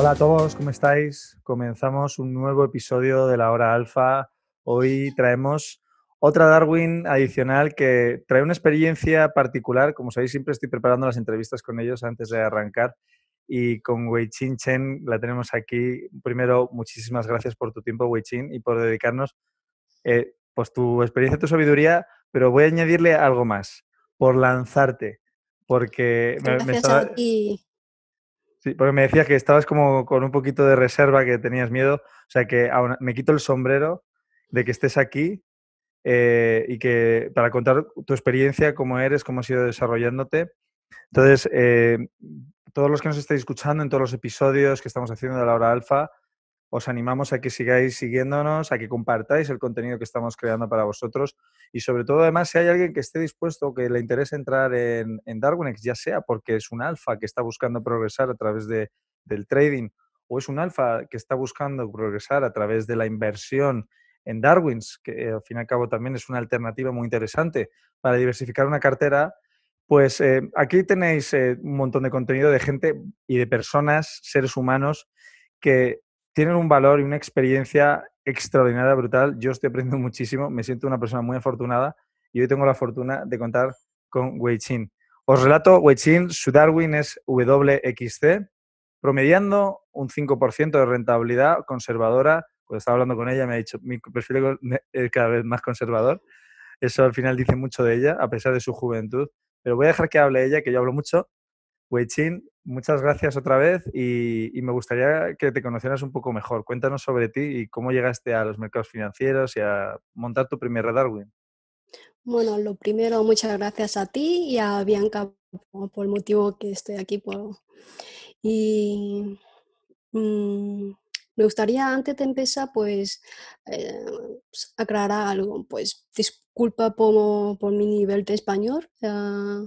Hola a todos, ¿cómo estáis? Comenzamos un nuevo episodio de la hora alfa. Hoy traemos otra Darwin adicional que trae una experiencia particular. Como sabéis, siempre estoy preparando las entrevistas con ellos antes de arrancar. Y con Weichin Chen la tenemos aquí. Primero, muchísimas gracias por tu tiempo, Chin, y por dedicarnos eh, pues tu experiencia, tu sabiduría. Pero voy a añadirle algo más, por lanzarte. Porque Sí, porque me decías que estabas como con un poquito de reserva, que tenías miedo. O sea que me quito el sombrero de que estés aquí eh, y que para contar tu experiencia, cómo eres, cómo has ido desarrollándote. Entonces, eh, todos los que nos estáis escuchando en todos los episodios que estamos haciendo de la hora alfa, os animamos a que sigáis siguiéndonos, a que compartáis el contenido que estamos creando para vosotros y sobre todo además si hay alguien que esté dispuesto o que le interese entrar en, en Darwinex, ya sea porque es un alfa que está buscando progresar a través de, del trading o es un alfa que está buscando progresar a través de la inversión en Darwins, que eh, al fin y al cabo también es una alternativa muy interesante para diversificar una cartera, pues eh, aquí tenéis eh, un montón de contenido de gente y de personas, seres humanos, que tienen un valor y una experiencia extraordinaria, brutal. Yo estoy aprendiendo muchísimo, me siento una persona muy afortunada y hoy tengo la fortuna de contar con Weichin. Os relato, Weichin, su Darwin es WXC, promediando un 5% de rentabilidad conservadora. Cuando estaba hablando con ella me ha dicho, mi perfil es cada vez más conservador. Eso al final dice mucho de ella, a pesar de su juventud. Pero voy a dejar que hable ella, que yo hablo mucho, Weichin, muchas gracias otra vez y, me gustaría que te conocieras un poco mejor. Cuéntanos sobre ti y cómo llegaste a los mercados financieros y a montar tu primer Darwin. Bueno, lo primero, muchas gracias a ti y a Bianca por, el motivo que estoy aquí. Y mm, me gustaría, antes de empezar, pues, eh, pues aclarar algo. Pues disculpa por, mi nivel de español, ah,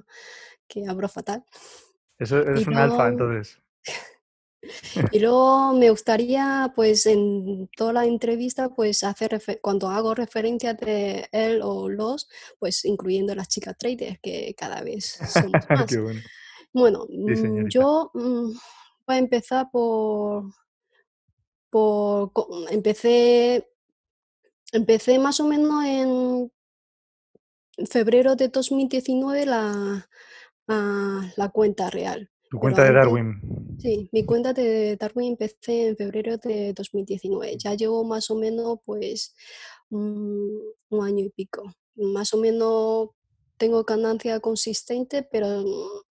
que hablo fatal. Eso es un alfa, entonces. y luego me gustaría, pues, en toda la entrevista, pues, hacer cuando hago referencia de él o los, pues, incluyendo las chicas traders, que cada vez son más. bueno. Mm, yo mm, voy a empezar por, por empecé, empecé más o menos en febrero de 2019 la, a la cuenta real. Tu cuenta de Darwin. Sí, mi cuenta de Darwin empecé en febrero de 2019. Ya llevo más o menos pues un, año y pico. Más o menos tengo ganancia consistente, pero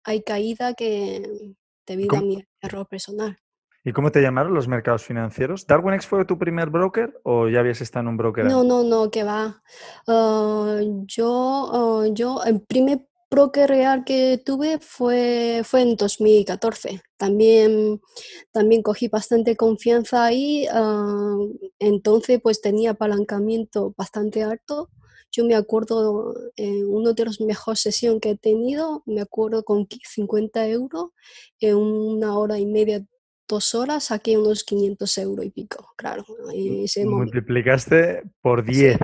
hay caída que debido a mi error personal. ¿Y cómo te llamaron los mercados financieros? ¿DarwinX fue tu primer broker o ya habías estado en un broker? No, no, no, que va. Ah, yo, ah, yo, en primer que real que tuve fue, fue en 2014. También, también cogí bastante confianza ahí. Ah, entonces, pues tenía apalancamiento bastante alto. Yo me acuerdo, en eh, uno de los mejores sesiones que he tenido, me acuerdo con 50 euros, en una hora y media, dos horas, saqué unos 500 euros y pico, claro. Multiplicaste por 10.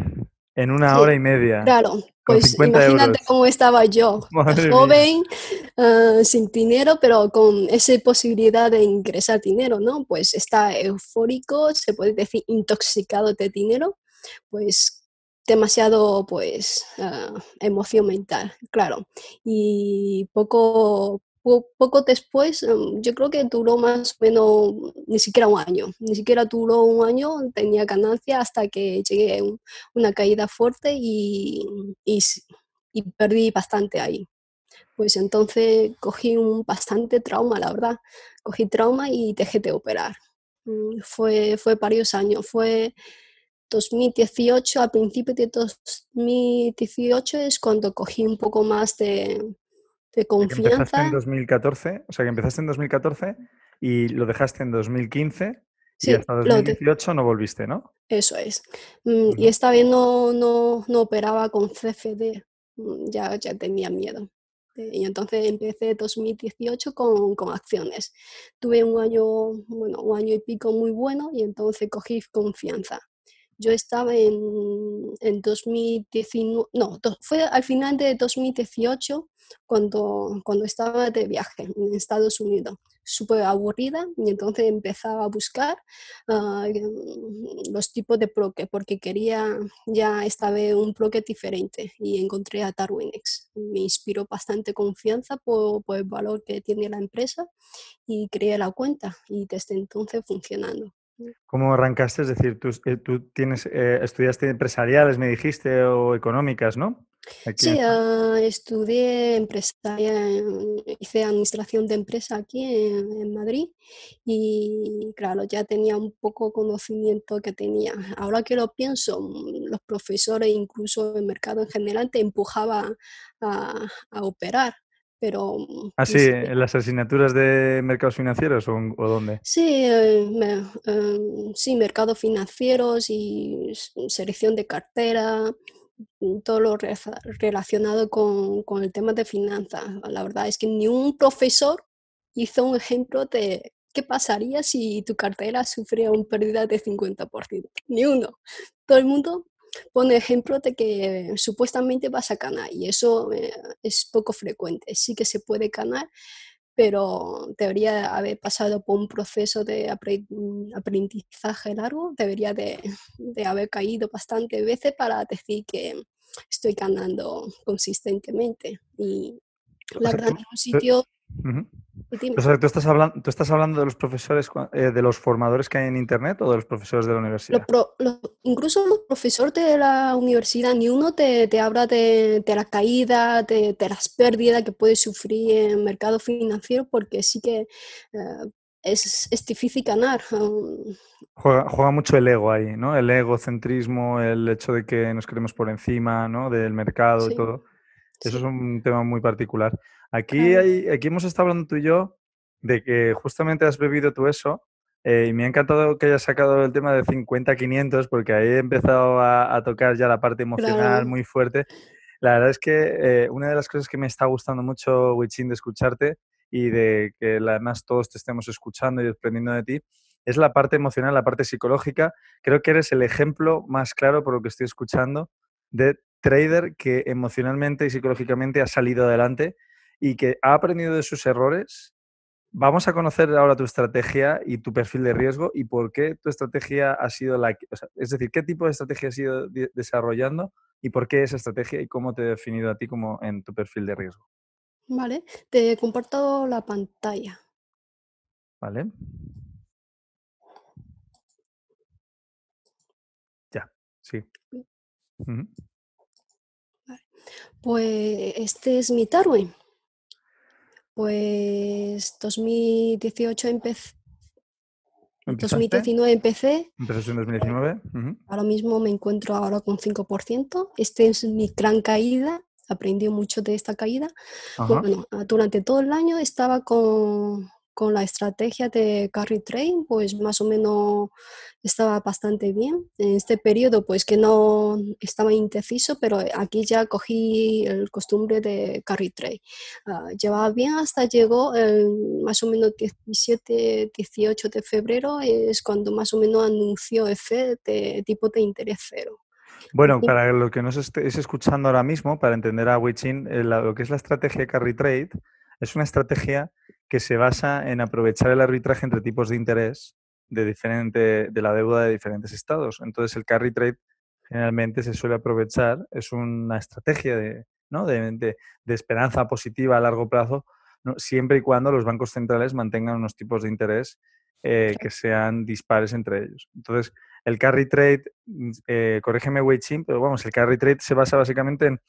En una hora y media. Claro, pues imagínate cómo estaba yo, joven, ah, sin dinero, pero con esa posibilidad de ingresar dinero, ¿no? Pues está eufórico, se puede decir intoxicado de dinero, pues demasiado pues ah, emoción mental, claro, y poco poco después, em, yo creo que duró más o menos ni siquiera un año, ni siquiera duró un año, tenía ganancia hasta que llegué una caída fuerte y, y, perdí bastante ahí. Pues entonces cogí un bastante trauma, la verdad. Cogí trauma y dejé de operar. Mm, fue, fue varios años, fue 2018, a principios de 2018 es cuando cogí un poco más de, de confianza. Empezaste en 2014, o sea que empezaste en 2014 y lo dejaste en 2015 y hasta 2018 no volviste, ¿no? Eso es. Mm, y esta vez no, no, operaba con CFD, mm, ya, ya tenía miedo. Eh, y entonces empecé 2018 con, con, acciones. Tuve un año, bueno, un año y pico muy bueno y entonces cogí confianza. Yo estaba en, en 2019, no, fue al final de 2018 cuando, cuando estaba de viaje en Estados Unidos, súper aburrida y entonces empezaba a buscar ah, los tipos de bloques porque quería ya estaba vez un bloque diferente y encontré a Tarwinex. Me inspiró bastante confianza por el valor que tiene la empresa y creé la cuenta y desde entonces funcionando. ¿Cómo arrancaste? Es decir, eh, tú, tienes, eh, estudiaste empresariales, me dijiste, o económicas, ¿no? Sí, ah, estudié empresaria, hice administración de empresa aquí en, Madrid y claro, ya tenía un poco conocimiento que tenía. Ahora que lo pienso, mm, los profesores, incluso el mercado en general, te empujaba a operar pero... Mm, ah, sí, en las asignaturas de mercados financieros o, dónde? Eh, em, sí, mercados financieros y selección de cartera, mm, todo lo relacionado con, con, el tema de finanzas. La verdad es que ni un profesor hizo un ejemplo de qué pasaría si tu cartera sufría una pérdida de 50%. Ni uno. Todo el mundo pone ejemplo de que supuestamente vas a ganar y eso eh, es poco frecuente. Sí que se puede ganar, pero debería haber pasado por un proceso de mm, aprendizaje largo, debería de, haber caído bastantes veces para decir que estoy ganando consistentemente. Y la verdad, en un sitio ¿tú, estás hablando, de los profesores, eh, de los formadores que hay en Internet o de los profesores de la universidad? incluso los profesores de la universidad, ni uno te, habla de, la caída, de, las pérdidas que puede sufrir el mercado financiero, porque sí que eh, es, difícil ganar. Um, juega, mucho el ego ahí, ¿no? El egocentrismo, el hecho de que nos queremos por encima, ¿no? Del mercado y todo. Eso es un tema muy particular. Aquí, hemos estado hablando tú y yo de que justamente has bebido tú eso eh, y me ha encantado que hayas sacado el tema de 50-500 porque ahí he empezado a, tocar ya la parte emocional muy fuerte. La verdad es que eh, una de las cosas que me está gustando mucho, Wichin, de escucharte y de que además todos te estemos escuchando y aprendiendo de ti, es la parte emocional, la parte psicológica. Creo que eres el ejemplo más claro por lo que estoy escuchando de trader que emocionalmente y psicológicamente ha salido adelante y que ha aprendido de sus errores. Vamos a conocer ahora tu estrategia y tu perfil de riesgo y por qué tu estrategia ha sido la... que es decir, qué tipo de estrategia has ido desarrollando y por qué esa estrategia y cómo te he definido a ti como en tu perfil de riesgo. Vale, te comparto la pantalla. Vale. Ya, sí. Pues este es mi Tarwin. Pues 2018 empecé. 2019 empecé. Empezaste en 2019. Ahora mismo me encuentro ahora con 5%. Este es mi gran caída. Aprendí mucho de esta caída. durante todo el año estaba con con la estrategia de carry trade, pues más o menos estaba bastante bien. En este periodo, pues que no estaba indeciso, pero aquí ya cogí el costumbre de carry trade. Ah, llevaba bien hasta llegó el, más o menos 17, 18 de febrero, es cuando más o menos anunció ese tipo de interés cero. Bueno, para lo que nos estéis escuchando ahora mismo, para entender a witching eh, lo que es la estrategia de carry trade es una estrategia que se basa en aprovechar el arbitraje entre tipos de interés de, diferente, de la deuda de diferentes estados. Entonces, el carry trade generalmente se suele aprovechar, es una estrategia de, de, esperanza positiva a largo plazo, siempre y cuando los bancos centrales mantengan unos tipos de interés eh, que sean dispares entre ellos. Entonces, el carry trade, mm, eh, corrígeme Wei pero vamos, el carry trade se basa básicamente en,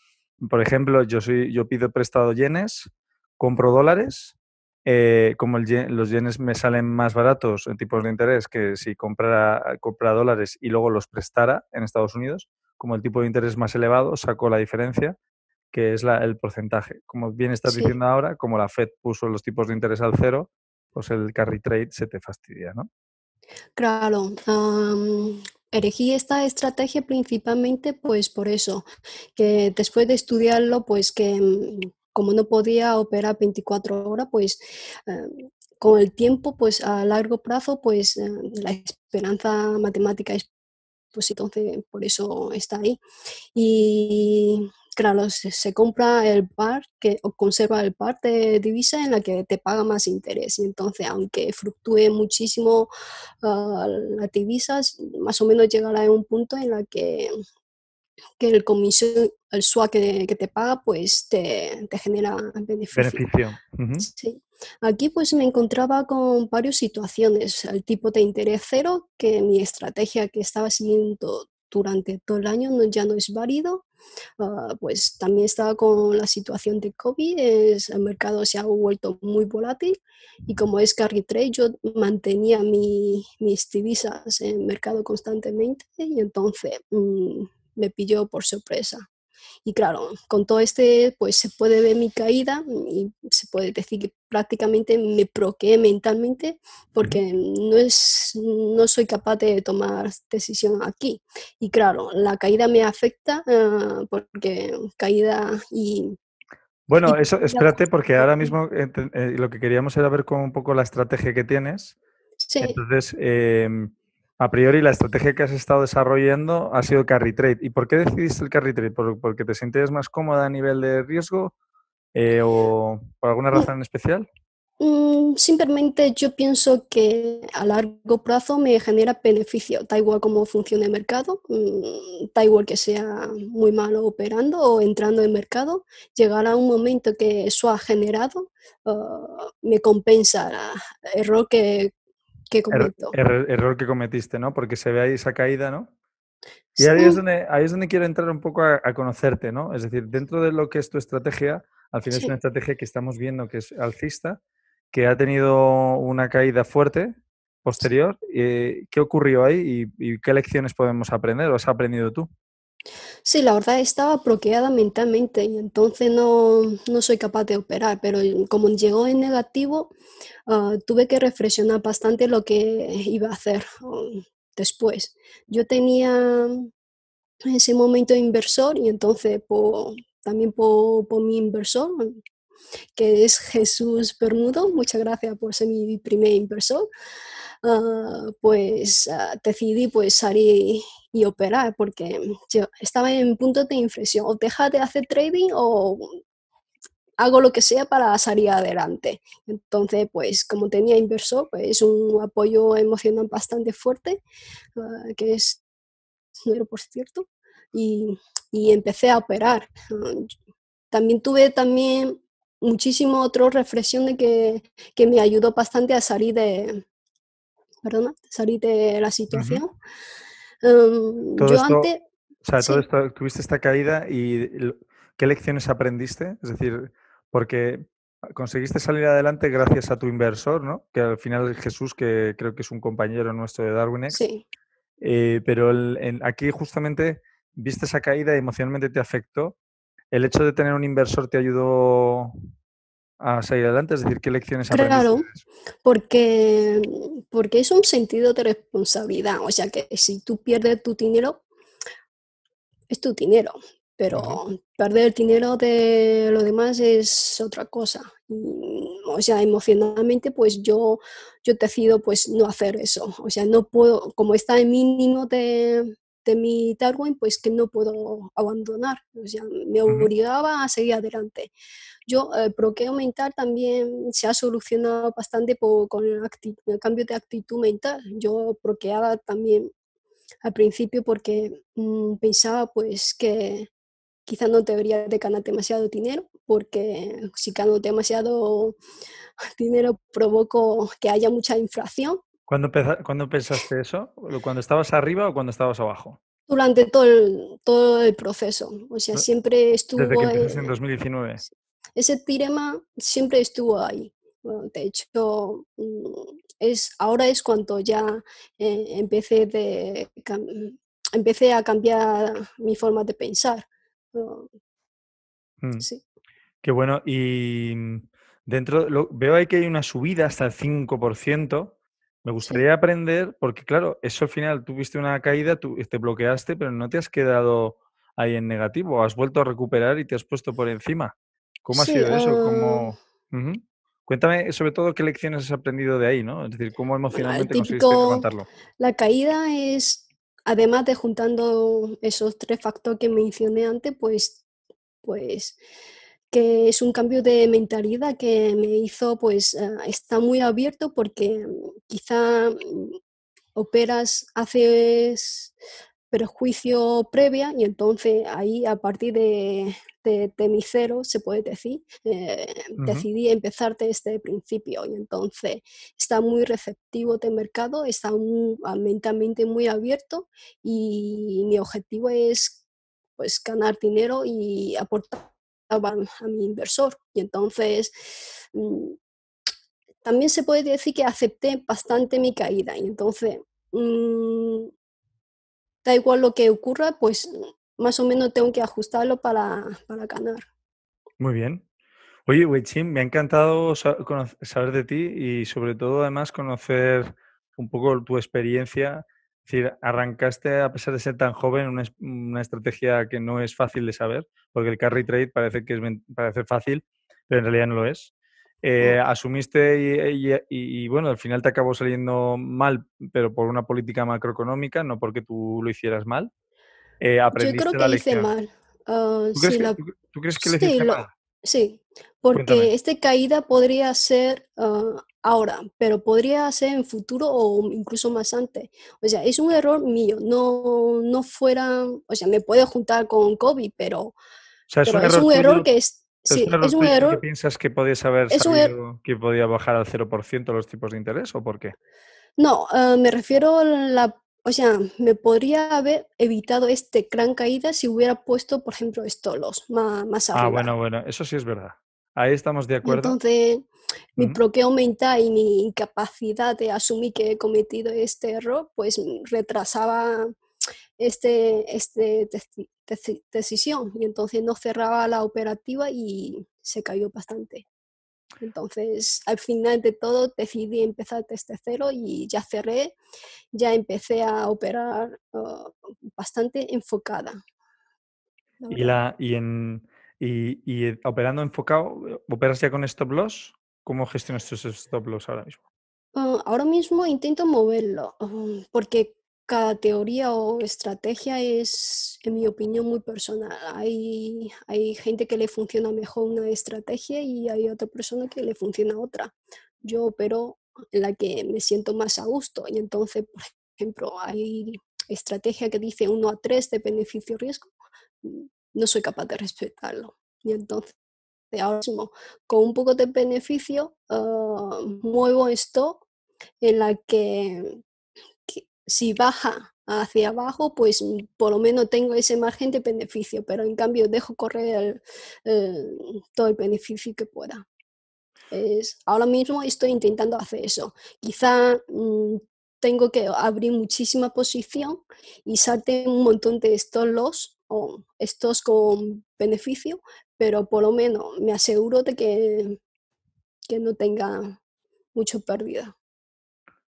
por ejemplo, yo, soy, yo pido prestado yenes, compro dólares eh, como los yenes me salen más baratos en tipos de interés que si comprara, dólares y luego los prestara en Estados Unidos, como el tipo de interés más elevado, sacó la diferencia, que es el porcentaje. Como bien estás diciendo ahora, como la Fed puso los tipos de interés al cero, pues el carry trade se te fastidia, ¿no? Claro. elegí esta estrategia principalmente pues por eso, que después de estudiarlo, pues que mm, como no podía operar 24 horas, pues eh, con el tiempo, pues a largo plazo, pues eh, la esperanza matemática es, pues entonces por eso está ahí. Y claro, se, compra el par que, o conserva el par de divisa en la que te paga más interés. Y entonces, aunque fluctúe muchísimo la ah, las divisas, más o menos llegará a un punto en la que que el comisión, el SWA que, te paga, pues te, te genera beneficio. sí. Aquí pues me encontraba con varias situaciones, el tipo de interés cero, que mi estrategia que estaba siguiendo durante todo el año ya no es válido. Ah, pues también estaba con la situación de COVID, el mercado se ha vuelto muy volátil y como es carry trade yo mantenía mis divisas en mercado constantemente y entonces mm, me pilló por sorpresa. Y claro, con todo este, pues se puede ver mi caída y se puede decir que prácticamente me proqué mentalmente porque no, es, no soy capaz de tomar decisión aquí. Y claro, la caída me afecta ah, porque caída y... Bueno, eso, espérate, porque ahora mismo eh, lo que queríamos era ver con un poco la estrategia que tienes. Sí. Entonces, em, a priori, la estrategia que has estado desarrollando ha sido carry trade. ¿Y por qué decidiste el carry trade? ¿Porque te sientes más cómoda a nivel de riesgo eh, o por alguna mm. razón en especial? Mm, simplemente yo pienso que a largo plazo me genera beneficio, da igual cómo funcione el mercado, mm, da igual que sea muy malo operando o entrando en mercado, llegará un momento que eso ha generado, ah, me compensa el error que error que cometiste, ¿no? Porque se ve ahí esa caída, ¿no? Y ahí, es donde, ahí, es quiero entrar un poco a, conocerte, ¿no? Es decir, dentro de lo que es tu estrategia, al final es una estrategia que estamos viendo que es alcista, que ha tenido una caída fuerte posterior. y eh, ¿Qué ocurrió ahí y, y, qué lecciones podemos aprender o has aprendido tú? Sí, la verdad estaba bloqueada mentalmente y entonces no, no soy capaz de operar, pero como llegó en negativo, ah, tuve que reflexionar bastante lo que iba a hacer ah, después. Yo tenía en ese momento inversor y entonces también por, mi inversor, que es Jesús Bermudo, muchas gracias por ser mi primer inversor, ah, pues decidí pues salir y operar, porque yo estaba en punto de inflexión, o deja de hacer trading o hago lo que sea para salir adelante. Entonces, pues como tenía inversor, pues es un apoyo emocional bastante fuerte, ah, que es pero por cierto, y, empecé a operar. también tuve también muchísimo otro reflexión de que, que, me ayudó bastante a salir de, salir de la situación. Em, yo antes... O sea, tuviste esta caída y ¿qué lecciones aprendiste? Es decir, porque conseguiste salir adelante gracias a tu inversor, ¿no? Que al final es Jesús, que creo que es un compañero nuestro de X. Sí. Eh, pero aquí justamente viste esa caída y emocionalmente te afectó. ¿El hecho de tener un inversor te ayudó a salir adelante? Es decir, ¿qué lecciones aprendiste? Claro, porque, porque es un sentido de responsabilidad. O sea, que si tú pierdes tu dinero, es tu dinero. Pero perder el dinero de los demás es otra cosa. O sea, emocionalmente, pues yo, yo decido pues no hacer eso. O sea, no puedo, como está el mínimo de, de mi Darwin, pues que no puedo abandonar. O sea, me obligaba a seguir adelante. Yo el eh, mental también se ha solucionado bastante con el, cambio de actitud mental. Yo proqueaba también al principio porque mm, pensaba pues que quizás no debería de ganar demasiado dinero porque si gano demasiado dinero provoco que haya mucha inflación. ¿Cuándo, pensaste eso? ¿Cuando estabas arriba o cuando estabas abajo? durante todo el, todo el proceso. O sea, siempre estuvo... Desde que empezaste en 2019 ese dilema siempre estuvo ahí. de hecho, mm, es, ahora es cuando ya eh, empecé, de, empecé a cambiar mi forma de pensar. Mm. sí. Qué bueno. Y dentro, lo, veo ahí que hay una subida hasta el 5%. Me gustaría aprender, porque claro, eso al final, tuviste una caída, tú, te bloqueaste, pero no te has quedado ahí en negativo, has vuelto a recuperar y te has puesto por encima. ¿Cómo ha sido eso? Eh ¿Cómo... Cuéntame sobre todo qué lecciones has aprendido de ahí, ¿no? Es decir, cómo emocionalmente bueno, levantarlo. La caída es, además de juntando esos tres factores que mencioné antes, pues, pues que es un cambio de mentalidad que me hizo, pues, eh, está muy abierto porque quizá operas, haces pero previa y entonces ahí a partir de, de, mi cero se puede decir, eh, decidí empezar desde principio y entonces está muy receptivo de este mercado, está un, mentalmente muy abierto y mi objetivo es pues ganar dinero y aportar a, mi inversor y entonces mm, también se puede decir que acepté bastante mi caída y entonces mm, da igual lo que ocurra, pues más o menos tengo que ajustarlo para, ganar. Muy bien. Oye, Weichin, me ha encantado saber de ti y sobre todo además conocer un poco tu experiencia. Es decir, arrancaste a pesar de ser tan joven una, una estrategia que no es fácil de saber, porque el carry trade parece que es parece fácil, pero en realidad no lo es. Eh, asumiste y, bueno, al final te acabó saliendo mal, pero por una política macroeconómica, no porque tú lo hicieras mal. Eh, Yo creo que lo hice mal. Ah, ¿Tú, crees sí, que, lo hiciste mal? Sí, porque esta caída podría ser ah, ahora, pero podría ser en futuro o incluso más antes. O sea, es un error mío. No, fuera, o sea, me puede juntar con COVID, pero, es un error que es, ¿Piensas que podías haber sabido er que podía bajar al 0% los tipos de interés o por qué? No, eh, me refiero a la. O sea, me podría haber evitado este gran caída si hubiera puesto, por ejemplo, estos los más, más Ah, bueno, bueno, eso sí es verdad. Ahí estamos de acuerdo. Entonces, mi proqueo que aumenta y mi incapacidad de asumir que he cometido este error, pues retrasaba este, este decisión y entonces no cerraba la operativa y se cayó bastante. Entonces, al final de todo, decidí empezar desde cero y ya cerré, ya empecé a operar ah, bastante enfocada. ¿Y, la, y, en, eh, operando enfocado, operas ya con stop loss? ¿Cómo gestionas tus stop loss ahora mismo? Ah, ahora mismo intento moverlo, ah, porque cada teoría o estrategia es, en mi opinión, muy personal. Hay, hay gente que le funciona mejor una estrategia y hay otra persona que le funciona otra. Yo opero en la que me siento más a gusto y entonces, por ejemplo, hay estrategia que dice 1 a 3 de beneficio-riesgo, mm, no soy capaz de respetarlo. Y entonces, ahora mismo, con un poco de beneficio, ah, muevo esto en la que si baja hacia abajo, pues mm, por lo menos tengo ese margen de beneficio, pero en cambio dejo correr todo el beneficio que pueda. ahora mismo estoy intentando hacer eso. Quizá mm, tengo que abrir muchísima posición y salte un montón de estos los o estos con beneficio, pero por lo menos me aseguro de que, que no tenga mucho pérdida.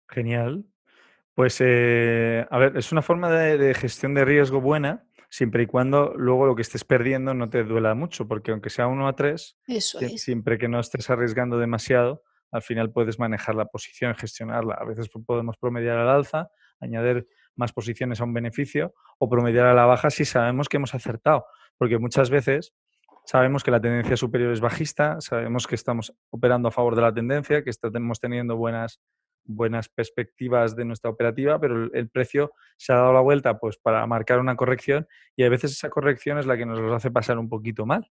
Genial, pues, eh, a ver, es una forma de, gestión de riesgo buena, siempre y cuando luego lo que estés perdiendo no te duela mucho, porque aunque sea uno a 3, siempre que no estés arriesgando demasiado, al final puedes manejar la posición, gestionarla. A veces podemos promediar al alza, añadir más posiciones a un beneficio o promediar a la baja si sabemos que hemos acertado, porque muchas veces sabemos que la tendencia superior es bajista, sabemos que estamos operando a favor de la tendencia, que estamos teniendo buenas buenas perspectivas de nuestra operativa, pero el, precio se ha dado la vuelta pues para marcar una corrección y a veces esa corrección es la que nos los hace pasar un poquito mal.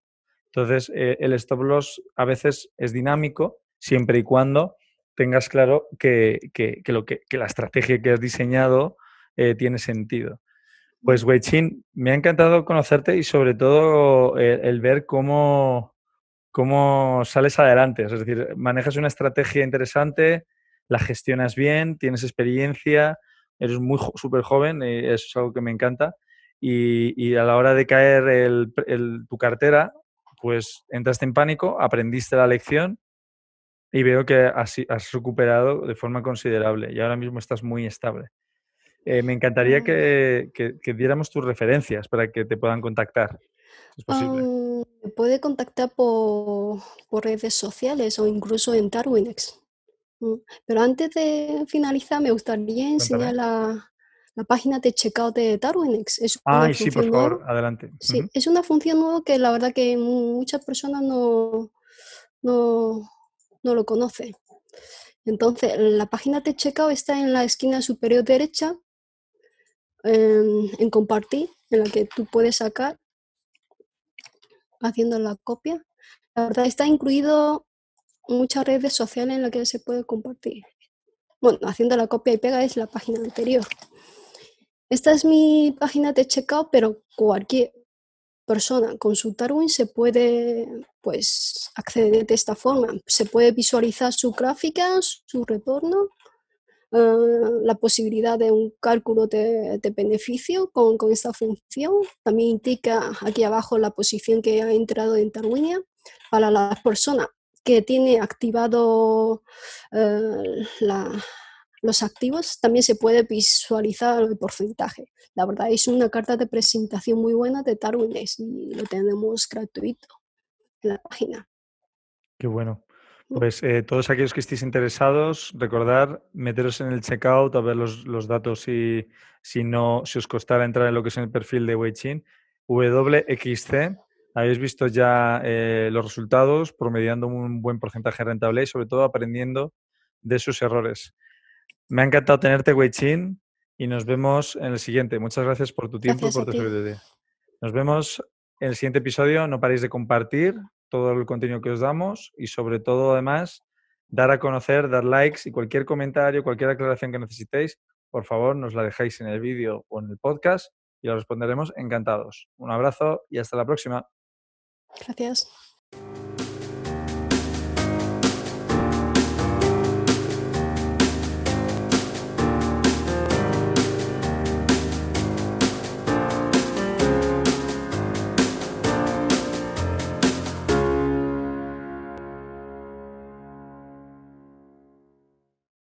Entonces, eh, el stop loss a veces es dinámico siempre y cuando tengas claro que, lo que, la estrategia que has diseñado eh, tiene sentido. Mm. Pues Weichin, me ha encantado conocerte y sobre todo eh, el, ver cómo, cómo sales adelante. Es decir, manejas una estrategia interesante, la gestionas bien, tienes experiencia, eres muy súper joven, eh, eso es algo que me encanta. Y, a la hora de caer tu cartera, pues entraste en pánico, aprendiste la lección y veo que has, has recuperado de forma considerable y ahora mismo estás muy estable. Eh, me encantaría que, diéramos tus referencias para que te puedan contactar. ¿Es posible? Mm, puede contactar por, redes sociales o incluso en darwinx Mm, pero antes de finalizar, me gustaría enseñar la, página de checkout de Darwinex. Es sí, por favor, adelante. Sí, es una función nueva que la verdad que muchas personas no, no, lo conocen. Entonces, la página de checkout está en la esquina superior derecha, em, en compartir, en la que tú puedes sacar haciendo la copia. La verdad está incluido muchas redes sociales en las que se puede compartir. Bueno, haciendo la copia y pega es la página anterior. Esta es mi página de checkout, pero cualquier persona con su Tarwin se puede pues, acceder de esta forma. Se puede visualizar sus gráficas, su retorno, eh, la posibilidad de un cálculo de, beneficio con, con, esta función. También indica aquí abajo la posición que ha entrado en Tarwinia para las personas que tiene activado eh, los activos, también se puede visualizar el porcentaje. La verdad es una carta de presentación muy buena de Tarwines y lo tenemos gratuito en la página. Qué bueno. Mm. Pues eh, todos aquellos que estéis interesados, recordar meteros en el checkout a ver los, los datos si, si, no, si os costara entrar en lo que es el perfil de Weichin, WXC, habéis visto ya eh, los resultados, promediando un buen porcentaje rentable y sobre todo aprendiendo de sus errores. Me ha encantado tenerte, Weichin, y nos vemos en el siguiente. Muchas gracias por tu tiempo y por tu sabiduría. Nos vemos en el siguiente episodio. No paréis de compartir todo el contenido que os damos y sobre todo, además, dar a conocer, dar likes y cualquier comentario, cualquier aclaración que necesitéis, por favor, nos la dejáis en el vídeo o en el podcast y la responderemos encantados. Un abrazo y hasta la próxima. Gracias.